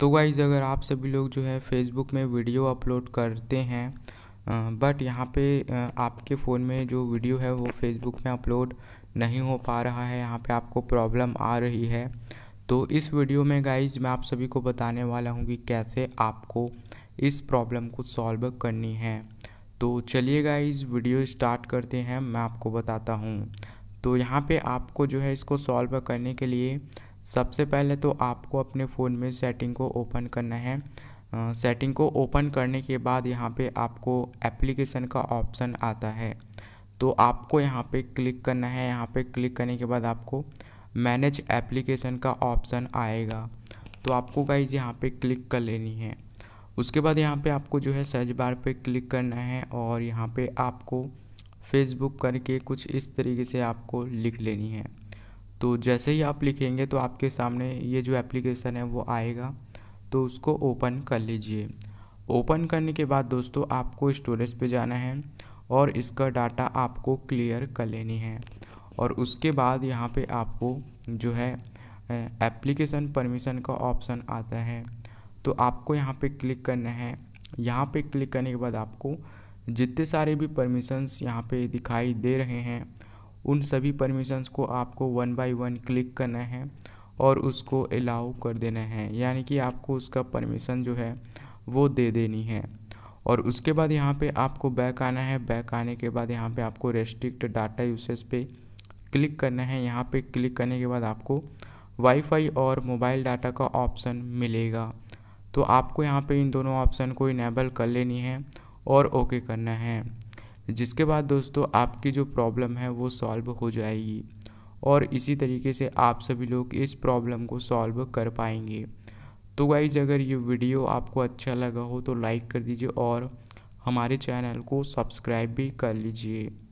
तो वाइज़ अगर आप सभी लोग जो है फेसबुक में वीडियो अपलोड करते हैं बट यहाँ पे आपके फ़ोन में जो वीडियो है वो फेसबुक में अपलोड नहीं हो पा रहा है यहाँ पे आपको प्रॉब्लम आ रही है तो इस वीडियो में गाइज मैं आप सभी को बताने वाला हूँ कि कैसे आपको इस प्रॉब्लम को सॉल्व करनी है तो चलिए गाइज वीडियो स्टार्ट करते हैं मैं आपको बताता हूँ तो यहाँ पे आपको जो है इसको सॉल्व करने के लिए सबसे पहले तो आपको अपने फ़ोन में सेटिंग को ओपन करना है सेटिंग को ओपन करने के बाद यहाँ पे आपको एप्लीकेशन का ऑप्शन आता है तो आपको यहाँ पे क्लिक करना है यहाँ पे क्लिक करने के बाद आपको मैनेज एप्लीकेशन का ऑप्शन आएगा तो आपको गाइज यहाँ पे क्लिक कर लेनी है उसके बाद यहाँ पे आपको जो है सर्च बार पे क्लिक करना है और यहाँ पे आपको फेसबुक करके कुछ इस तरीके से आपको लिख लेनी है तो जैसे ही आप लिखेंगे तो आपके सामने ये जो एप्लीकेशन है वो आएगा तो उसको ओपन कर लीजिए ओपन करने के बाद दोस्तों आपको स्टोरेज पे जाना है और इसका डाटा आपको क्लियर कर लेनी है और उसके बाद यहाँ पे आपको जो है एप्लीकेशन परमिशन का ऑप्शन आता है तो आपको यहाँ पे क्लिक करना है यहाँ पे क्लिक करने के बाद आपको जितने सारे भी परमिशंस यहाँ पे दिखाई दे रहे हैं उन सभी परमिशंस को आपको वन बाय वन क्लिक करना है और उसको अलाउ कर देना है यानी कि आपको उसका परमिशन जो है वो दे देनी है और उसके बाद यहाँ पे आपको बैक आना है बैक आने के बाद यहाँ पे आपको रेस्ट्रिक्ट डाटा यूसेज पे क्लिक करना है यहाँ पे क्लिक करने के बाद आपको वाईफाई और मोबाइल डाटा का ऑप्शन मिलेगा तो आपको यहाँ पे इन दोनों ऑप्शन को इनेबल कर लेनी है और ओके करना है जिसके बाद दोस्तों आपकी जो प्रॉब्लम है वो सॉल्व हो जाएगी और इसी तरीके से आप सभी लोग इस प्रॉब्लम को सॉल्व कर पाएंगे तो गाइज़ अगर ये वीडियो आपको अच्छा लगा हो तो लाइक कर दीजिए और हमारे चैनल को सब्सक्राइब भी कर लीजिए